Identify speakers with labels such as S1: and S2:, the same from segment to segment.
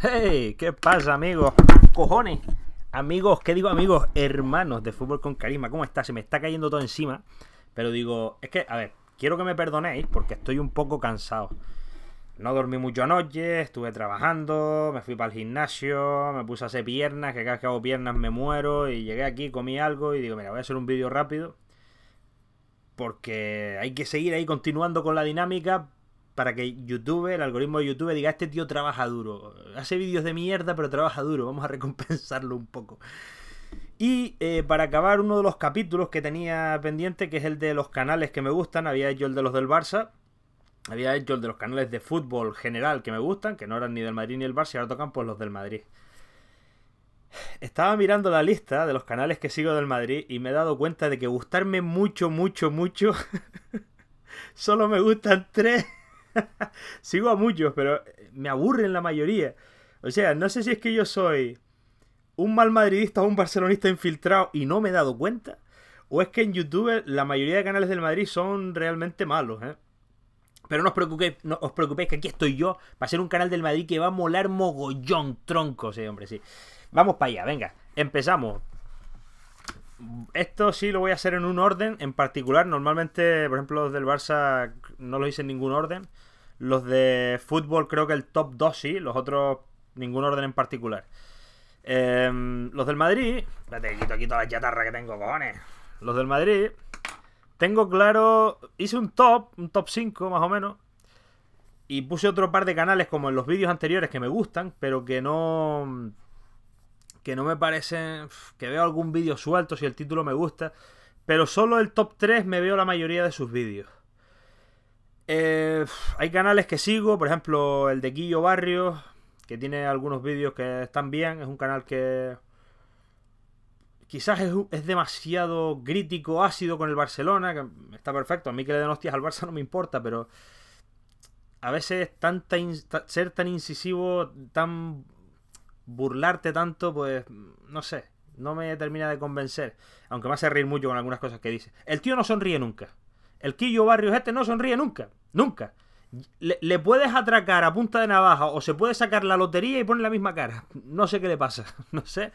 S1: ¡Hey! ¿Qué pasa, amigos? ¡Cojones! Amigos, ¿qué digo, amigos? Hermanos de Fútbol con Carisma, ¿cómo está? Se me está cayendo todo encima. Pero digo, es que, a ver, quiero que me perdonéis porque estoy un poco cansado. No dormí mucho anoche, estuve trabajando, me fui para el gimnasio, me puse a hacer piernas, que cada vez que hago piernas me muero. Y llegué aquí, comí algo y digo, mira, voy a hacer un vídeo rápido. Porque hay que seguir ahí continuando con la dinámica, para que YouTube, el algoritmo de YouTube, diga, este tío trabaja duro. Hace vídeos de mierda, pero trabaja duro. Vamos a recompensarlo un poco. Y eh, para acabar, uno de los capítulos que tenía pendiente, que es el de los canales que me gustan, había hecho el de los del Barça, había hecho el de los canales de fútbol general que me gustan, que no eran ni del Madrid ni el Barça, y ahora tocan pues los del Madrid. Estaba mirando la lista de los canales que sigo del Madrid y me he dado cuenta de que gustarme mucho, mucho, mucho, solo me gustan tres. Sigo a muchos, pero eh, me aburren la mayoría. O sea, no sé si es que yo soy un mal madridista o un barcelonista infiltrado y no me he dado cuenta. O es que en YouTube la mayoría de canales del Madrid son realmente malos, ¿eh? Pero no os preocupéis, no os preocupéis que aquí estoy yo para ser un canal del Madrid que va a molar mogollón troncos, hombre, sí. Vamos para allá, venga, empezamos. Esto sí lo voy a hacer en un orden en particular. Normalmente, por ejemplo, los del Barça no lo hice en ningún orden. Los de fútbol creo que el top 2 sí, los otros ningún orden en particular. Em, los del Madrid... Espérate, quito aquí toda la chatarra que tengo, cojones. Los del Madrid... Tengo claro... Hice un top, un top 5 más o menos. Y puse otro par de canales como en los vídeos anteriores que me gustan, pero que no... Que no me parecen... Que veo algún vídeo suelto si el título me gusta. Pero solo el top 3 me veo la mayoría de sus vídeos. Eh, hay canales que sigo, por ejemplo, el de Guillo barrio que tiene algunos vídeos que están bien. Es un canal que quizás es, es, demasiado crítico, ácido con el Barcelona, que está perfecto. A mí que le den hostias al Barça no me importa, pero a veces tanta ser tan incisivo, tan burlarte tanto, pues no sé, no me termina de convencer. Aunque me hace reír mucho con algunas cosas que dice. El tío no sonríe nunca. El Quillo Barrios este no sonríe nunca. Nunca. Le, puedes atracar a punta de navaja o se puede sacar la lotería y poner la misma cara. No sé qué le pasa. No sé.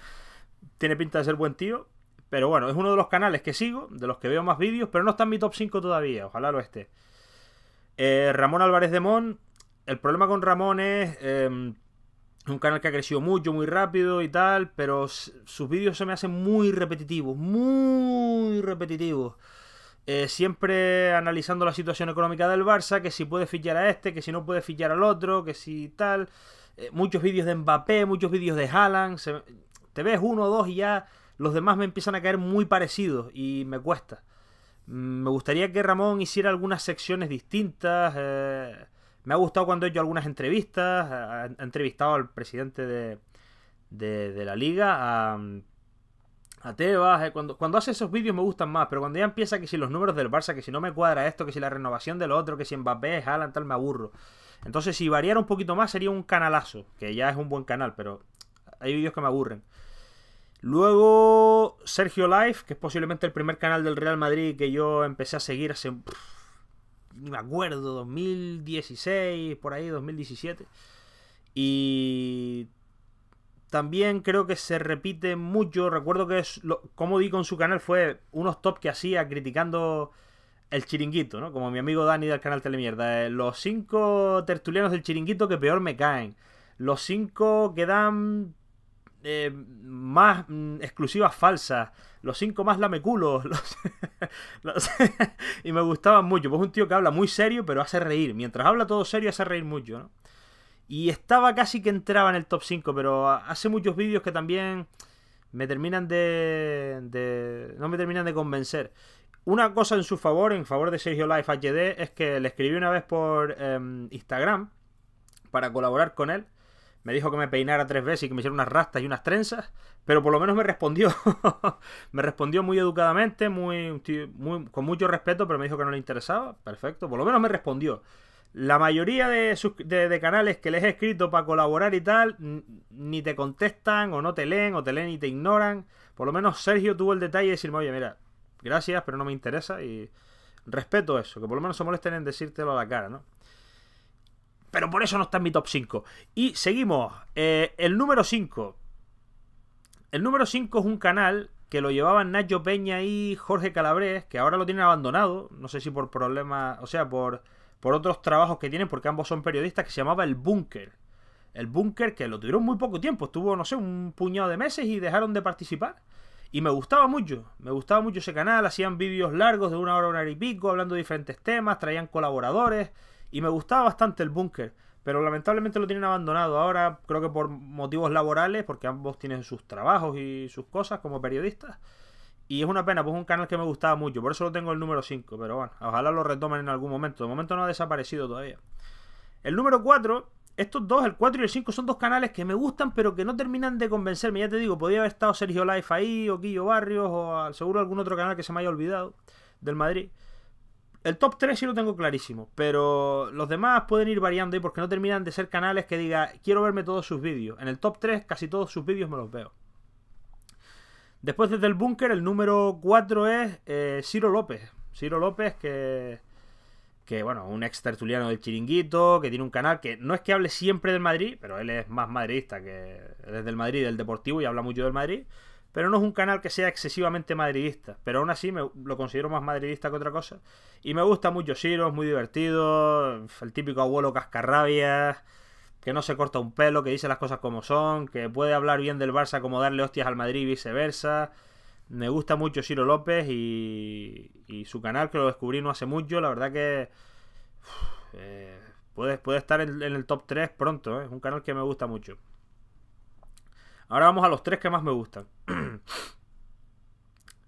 S1: Tiene pinta de ser buen tío. Pero bueno, es uno de los canales que sigo, de los que veo más vídeos, pero no está en mi top 5 todavía. Ojalá lo esté. Eh, Ramón Álvarez de Mon. El problema con Ramón es... Em, un canal que ha crecido mucho, muy rápido y tal, pero sus vídeos se me hacen muy repetitivos, muy repetitivos. Eh, siempre analizando la situación económica del Barça, que si puede fichar a este, que si no puede fichar al otro, que si tal. Eh, muchos vídeos de Mbappé, muchos vídeos de Haaland. te ves uno o dos y ya los demás me empiezan a caer muy parecidos y me cuesta. Mm, me gustaría que Ramón hiciera algunas secciones distintas. Eh, me ha gustado cuando he hecho algunas entrevistas. Ha, entrevistado al presidente de, de, la liga, a a Tebas. cuando, cuando hace esos vídeos me gustan más, pero cuando ya empieza que si los números del Barça, que si no me cuadra esto, que si la renovación del otro, que si Mbappé, Alan, tal, me aburro. Entonces, si variara un poquito más, sería un canalazo, que ya es un buen canal, pero hay vídeos que me aburren. Luego, Sergio Life, que es posiblemente el primer canal del Real Madrid que yo empecé a seguir hace. me acuerdo, 2016, por ahí, 2017. Y también creo que se repite mucho. Recuerdo que es como di con su canal fue unos top que hacía criticando el chiringuito, ¿no? Como mi amigo Dani del canal Telemierda. Eh, los cinco tertulianos del chiringuito que peor me caen. Los cinco que dan eh, más mm, exclusivas falsas. Los cinco más lameculos. y me gustaban mucho. Pues un tío que habla muy serio, pero hace reír. Mientras habla todo serio, hace reír mucho, ¿no? Y estaba casi que entraba en el top 5, pero hace muchos vídeos que también me terminan de, no me terminan de convencer. Una cosa en su favor, en favor de Sergio Life HD, es que le escribí una vez por em, Instagram para colaborar con él. Me dijo que me peinara tres veces y que me hiciera unas rastas y unas trenzas, pero por lo menos me respondió. me respondió muy educadamente, muy, muy, con mucho respeto, pero me dijo que no le interesaba. Perfecto, por lo menos me respondió. La mayoría de, canales que les he escrito para colaborar y tal, ni te contestan o no te leen o te leen y te ignoran. Por lo menos Sergio tuvo el detalle de decirme, oye, mira, gracias, pero no me interesa y respeto eso, que por lo menos se molesten en decírtelo a la cara, ¿no? Pero por eso no está en mi top 5. Y seguimos. Eh, el número 5. El número 5 es un canal que lo llevaban Nacho Peña y Jorge Calabrés, que ahora lo tienen abandonado. No sé si por problemas, o sea, por por otros trabajos que tienen, porque ambos son periodistas, que se llamaba El Búnker. El Búnker que lo tuvieron muy poco tiempo, estuvo, no sé, un puñado de meses y dejaron de participar. Y me gustaba mucho, me gustaba mucho ese canal, hacían vídeos largos de una hora, una hora y pico, hablando de diferentes temas, traían colaboradores, y me gustaba bastante el búnker. Pero lamentablemente lo tienen abandonado ahora, creo que por motivos laborales, porque ambos tienen sus trabajos y sus cosas como periodistas. Y es una pena, pues es un canal que me gustaba mucho. Por eso lo tengo el número 5. Pero bueno, ojalá lo retomen en algún momento. De momento no ha desaparecido todavía. El número 4. Estos dos, el 4 y el 5, son dos canales que me gustan, pero que no terminan de convencerme. Ya te digo, podría haber estado Sergio Life ahí, o Quillo Barrios, o seguro algún otro canal que se me haya olvidado del Madrid. El top 3 sí lo tengo clarísimo, pero los demás pueden ir variando ahí porque no terminan de ser canales que diga, quiero verme todos sus vídeos. En el top 3 casi todos sus vídeos me los veo. Después desde el búnker, el número 4 es eh, Ciro López. Ciro López que que bueno, un ex tertuliano del Chiringuito, que tiene un canal que no es que hable siempre del Madrid, pero él es más madridista que desde el Madrid, del Deportivo y habla mucho del Madrid, pero no es un canal que sea excesivamente madridista, pero aún así me, lo considero más madridista que otra cosa y me gusta mucho Ciro, es muy divertido, el típico abuelo cascarrabias que no se corta un pelo, que dice las cosas como son, que puede hablar bien del Barça como darle hostias al Madrid y viceversa. Me gusta mucho Ciro López y, su canal, que lo descubrí no hace mucho. La verdad que eh, puede, estar en, el top 3 pronto. ¿eh? Es un canal que me gusta mucho. Ahora vamos a los tres que más me gustan.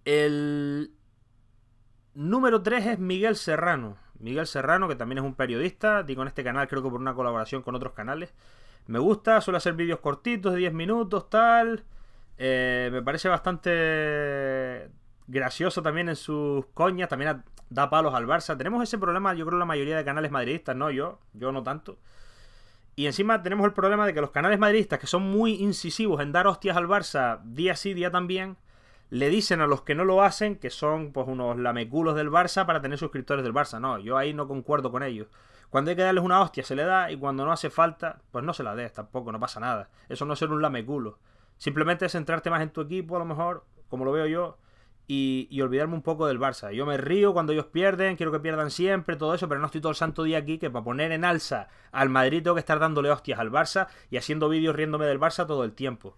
S1: el número 3 es Miguel Serrano. Miguel Serrano, que también es un periodista, digo en este canal creo que por una colaboración con otros canales. Me gusta, suele hacer vídeos cortitos de 10 minutos, tal. Eh, me parece bastante gracioso también en sus coñas, también da palos al Barça. Tenemos ese problema, yo creo, la mayoría de canales madridistas, no yo, yo no tanto. Y encima tenemos el problema de que los canales madridistas, que son muy incisivos en dar hostias al Barça día sí, día también, le dicen a los que no lo hacen que son pues unos lameculos del Barça para tener suscriptores del Barça. No, yo ahí no concuerdo con ellos. Cuando hay que darles una hostia se le da y cuando no hace falta, pues no se la des tampoco, no pasa nada. Eso no es ser un lameculo. Simplemente es centrarte más en tu equipo a lo mejor, como lo veo yo, y, olvidarme un poco del Barça. Yo me río cuando ellos pierden, quiero que pierdan siempre, todo eso, pero no estoy todo el santo día aquí que para poner en alza al Madrid tengo que estar dándole hostias al Barça y haciendo vídeos riéndome del Barça todo el tiempo.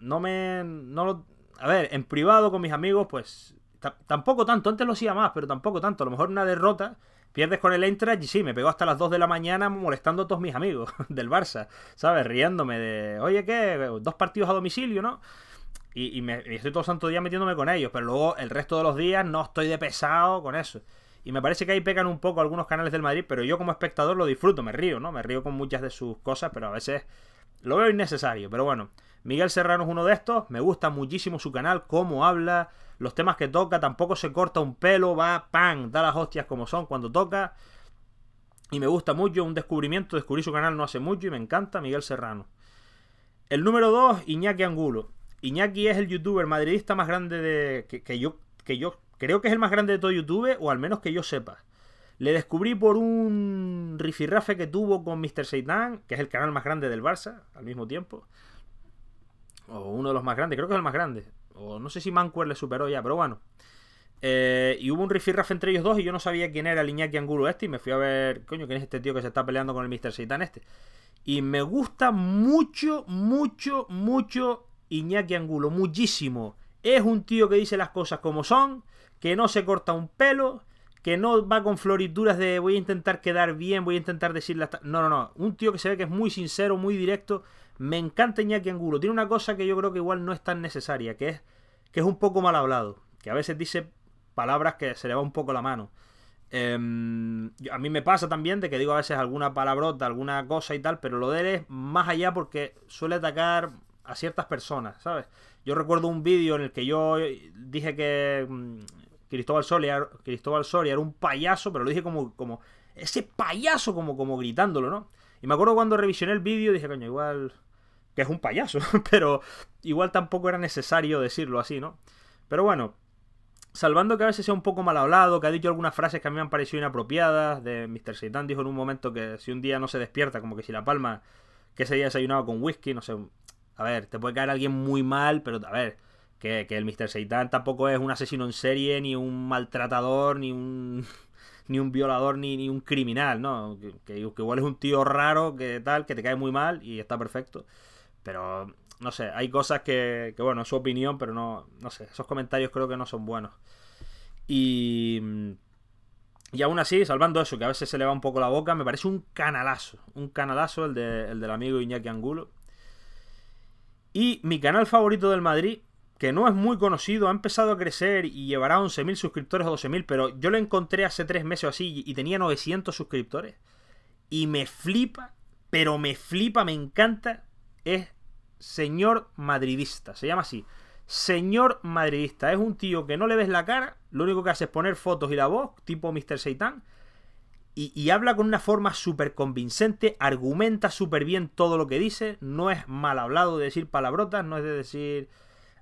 S1: No me... No a ver, en privado con mis amigos, pues tampoco tanto, antes lo hacía más, pero tampoco tanto. A lo mejor una derrota, pierdes con el Eintracht y sí, me pegó hasta las 2 de la mañana molestando a todos mis amigos del Barça, ¿sabes? Riéndome de, oye, ¿qué? Dos partidos a domicilio, ¿no? Y, me, estoy todo el santo día metiéndome con ellos, pero luego el resto de los días no estoy de pesado con eso. Y me parece que ahí pecan un poco algunos canales del Madrid, pero yo como espectador lo disfruto, me río, ¿no? Me río con muchas de sus cosas, pero a veces lo veo innecesario. Pero bueno, Miguel Serrano es uno de estos, me gusta muchísimo su canal, cómo habla, los temas que toca, tampoco se corta un pelo, va, pan, da las hostias como son cuando toca. Y me gusta mucho, un descubrimiento, descubrí su canal no hace mucho y me encanta Miguel Serrano. El número 2, Iñaki Angulo. Iñaki es el youtuber madridista más grande de, que, yo, que yo creo que es el más grande de todo YouTube, o al menos que yo sepa. Le descubrí por un rifirrafe que tuvo con Mr. Seitan, que es el canal más grande del Barça, al mismo tiempo o uno de los más grandes, creo que es el más grande, o no sé si Mancuer le superó ya, pero bueno. Eh, y hubo un rifirraf entre ellos dos y yo no sabía quién era el Iñaki Angulo este y me fui a ver, coño, quién es este tío que se está peleando con el Mr. Seitan este. Y me gusta mucho, mucho, mucho Iñaki Angulo, muchísimo. Es un tío que dice las cosas como son, que no se corta un pelo, que no va con florituras de voy a intentar quedar bien, voy a intentar decir las... No, no, no. Un tío que se ve que es muy sincero, muy directo. Me encanta Iñaki Angulo. Tiene una cosa que yo creo que igual no es tan necesaria, que es que es un poco mal hablado. Que a veces dice palabras que se le va un poco la mano. Em, a mí me pasa también de que digo a veces alguna palabrota, alguna cosa y tal, pero lo de él es más allá porque suele atacar a ciertas personas, ¿sabes? Yo recuerdo un vídeo en el que yo dije que mm, Cristóbal Soria, Cristóbal Soria era un payaso, pero lo dije como, como ese payaso como, como gritándolo, ¿no? Y me acuerdo cuando revisioné el vídeo dije, coño, igual que es un payaso, pero igual tampoco era necesario decirlo así, ¿no? Pero bueno, salvando que a veces sea un poco mal hablado, que ha dicho algunas frases que a mí me han parecido inapropiadas, de Mr. Satan dijo en un momento que si un día no se despierta, como que si la palma que se haya desayunado con whisky, no sé, a ver, te puede caer alguien muy mal, pero a ver, que, el Mr. Seitan tampoco es un asesino en serie, ni un maltratador, ni un ni un violador ni, un criminal, ¿no? Que, que, igual es un tío raro, que tal, que te cae muy mal y está perfecto. Pero, no sé, hay cosas que, que bueno, es su opinión, pero no, no sé, esos comentarios creo que no son buenos. Y, y aún así, salvando eso, que a veces se le va un poco la boca, me parece un canalazo, un canalazo el, de, el del amigo Iñaki Angulo. Y mi canal favorito del Madrid que no es muy conocido, ha empezado a crecer y llevará 11.000 suscriptores o 12.000, pero yo lo encontré hace tres meses o así y tenía 900 suscriptores. Y me flipa, pero me flipa, me encanta, es Señor Madridista, se llama así. Señor Madridista, es un tío que no le ves la cara, lo único que hace es poner fotos y la voz, tipo Mr. Seitan, y, y habla con una forma súper convincente, argumenta súper bien todo lo que dice, no es mal hablado de decir palabrotas, no es de decir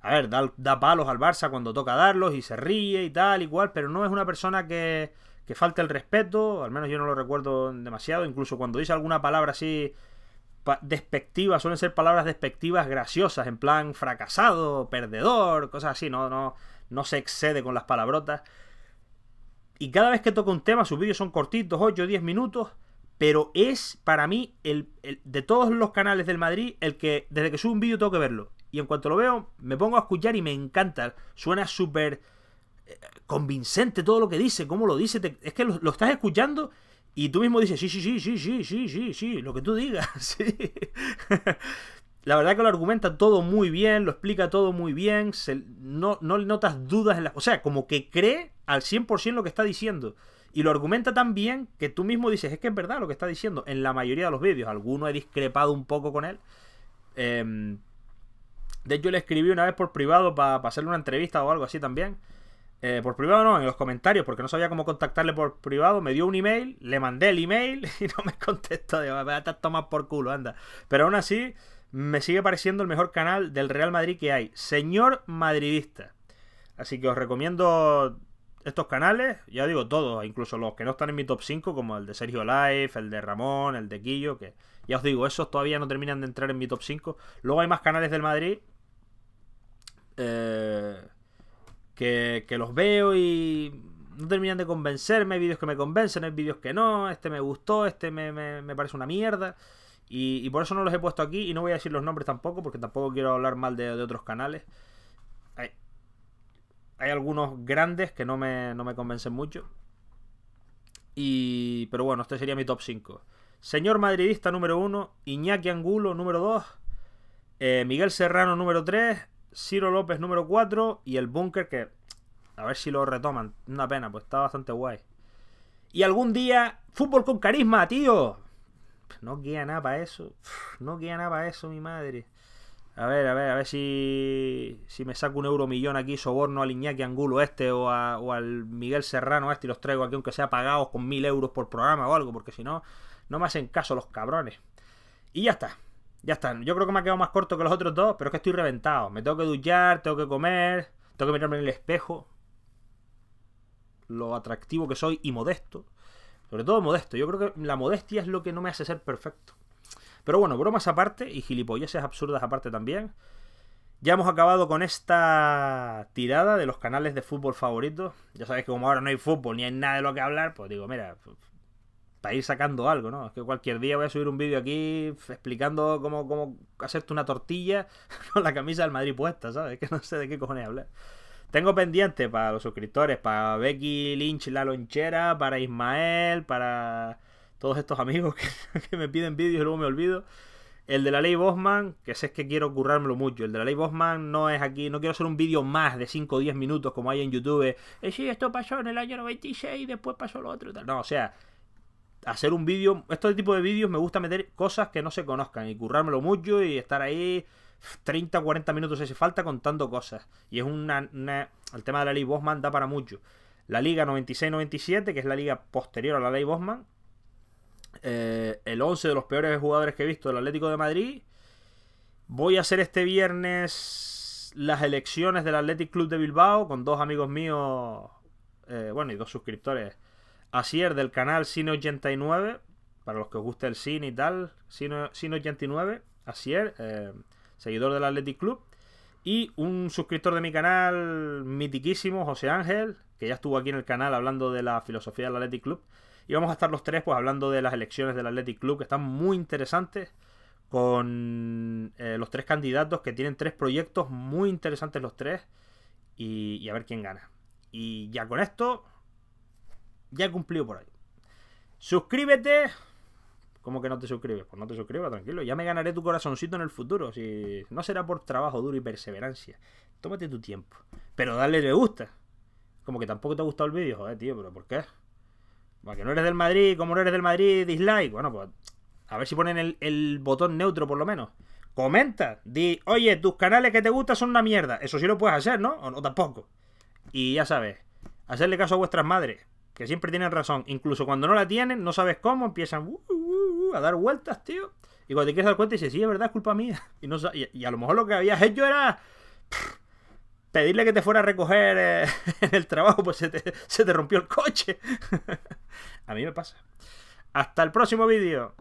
S1: a ver, da, palos al Barça cuando toca darlos y se ríe y tal igual, pero no es una persona que, que falte el respeto, al menos yo no lo recuerdo demasiado, incluso cuando dice alguna palabra así despectiva, suelen ser palabras despectivas graciosas, en plan fracasado, perdedor, cosas así, no, no, no se excede con las palabrotas. Y cada vez que toca un tema, sus vídeos son cortitos, 8 o 10 minutos, pero es para mí, el, de todos los canales del Madrid, el que desde que subo un vídeo tengo que verlo y en cuanto lo veo me pongo a escuchar y me encanta. Suena súper eh, convincente todo lo que dice, cómo lo dice. es que lo, estás escuchando y tú mismo dices, sí, sí, sí, sí, sí, sí, sí, sí, lo que tú digas. Sí. la verdad que lo argumenta todo muy bien, lo explica todo muy bien, no, no notas dudas en las... O sea, como que cree al 100% lo que está diciendo. Y lo argumenta tan bien que tú mismo dices, es que es verdad lo que está diciendo en la mayoría de los vídeos. Alguno he discrepado un poco con él. Eh, de hecho, le escribí una vez por privado para hacerle una entrevista o algo así también. Eh, por privado no, en los comentarios, porque no sabía cómo contactarle por privado. Me dio un email, le mandé el email y no me contestó. De me voy a por culo, anda. Pero aún así, me sigue pareciendo el mejor canal del Real Madrid que hay. Señor Madridista. Así que os recomiendo estos canales, ya digo todos, incluso los que no están en mi top 5, como el de Sergio Life, el de Ramón, el de Quillo, que ya os digo, esos todavía no terminan de entrar en mi top 5. Luego hay más canales del Madrid eh, que, los veo y no terminan de convencerme. Hay vídeos que me convencen, hay vídeos que no. Este me gustó, este me, parece una mierda. Y, por eso no los he puesto aquí y no voy a decir los nombres tampoco, porque tampoco quiero hablar mal de, otros canales. Hay, algunos grandes que no me, no me convencen mucho. Y, pero bueno, este sería mi top 5. Señor Madridista número 1, Iñaki Angulo número 2, eh, Miguel Serrano número 3, Ciro López número 4 y el Búnker que a ver si lo retoman. Una pena, pues está bastante guay. Y algún día, fútbol con carisma, tío. No queda nada para eso. No queda nada para eso, mi madre. A ver, a ver, a ver si, si me saco un euro millón aquí, soborno al Iñaki Angulo este o, o al Miguel Serrano este y los traigo aquí, aunque sea pagados con mil euros por programa o algo, porque si no, no me hacen caso los cabrones. Y ya está. Ya está. Yo creo que me ha quedado más corto que los otros dos, pero es que estoy reventado. Me tengo que duchar, tengo que comer, tengo que mirarme en el espejo. Lo atractivo que soy y modesto. Sobre todo modesto. Yo creo que la modestia es lo que no me hace ser perfecto. Pero bueno, bromas aparte y gilipolleces absurdas aparte también. Ya hemos acabado con esta tirada de los canales de fútbol favoritos. Ya sabéis que como ahora no hay fútbol ni hay nada de lo que hablar, pues digo, mira, para ir sacando algo, ¿no? Es que cualquier día voy a subir un vídeo aquí explicando cómo, hacerte una tortilla con la camisa del Madrid puesta, ¿sabes? que no sé de qué cojones hablar. Tengo pendiente para los suscriptores, para Becky Lynch la lonchera, para Ismael, para todos estos amigos que, me piden vídeos y luego me olvido. El de la ley Bosman, que sé que quiero currármelo mucho. El de la ley Bosman no es aquí, no quiero hacer un vídeo más de 5 o 10 minutos como hay en YouTube. Eh, sí, esto pasó en el año 96 y después pasó lo otro. y tal. No, o sea, hacer un vídeo, este tipo de vídeos me gusta meter cosas que no se conozcan y currármelo mucho y estar ahí 30, 40 minutos si falta contando cosas. Y es una, el tema de la ley Bosman da para mucho. La liga 96-97, que es la liga posterior a la ley Bosman, eh, el 11 de los peores jugadores que he visto del Atlético de Madrid. Voy a hacer este viernes las elecciones del Athletic Club de Bilbao con dos amigos míos, eh, bueno, y dos suscriptores Asier del canal Cine89, para los que os guste el cine y tal, Cine89, Asier, eh, seguidor del Athletic Club, y un suscriptor de mi canal mitiquísimo, José Ángel, que ya estuvo aquí en el canal hablando de la filosofía del Athletic Club. Y vamos a estar los tres pues hablando de las elecciones del Athletic Club, que están muy interesantes, con eh, los tres candidatos que tienen tres proyectos muy interesantes los tres, y a ver quién gana. Y ya con esto, ya he cumplido por ahí. Suscríbete. ¿Cómo que no te suscribes? Pues no te suscribas, tranquilo. Ya me ganaré tu corazoncito en el futuro. Si no será por trabajo duro y perseverancia. Tómate tu tiempo. Pero dale me gusta. Como que tampoco te ha gustado el vídeo, joder, tío, pero ¿por qué? que no eres del Madrid, como no eres del Madrid, dislike. Bueno, pues a ver si ponen el, el, botón neutro por lo menos. Comenta, di, oye, tus canales que te gustan son una mierda. Eso sí lo puedes hacer, ¿no? O no tampoco. Y ya sabes, hacerle caso a vuestras madres que siempre tienen razón. Incluso cuando no la tienen, no sabes cómo, empiezan uh, uh, uh, a dar vueltas, tío. Y cuando te quieres dar cuenta, dices, sí, es verdad, es culpa mía. Y, no, a lo mejor lo que habías hecho era pedirle que te fuera a recoger eh, en el trabajo, pues se te, se te rompió el coche. a mí me pasa. Hasta el próximo vídeo.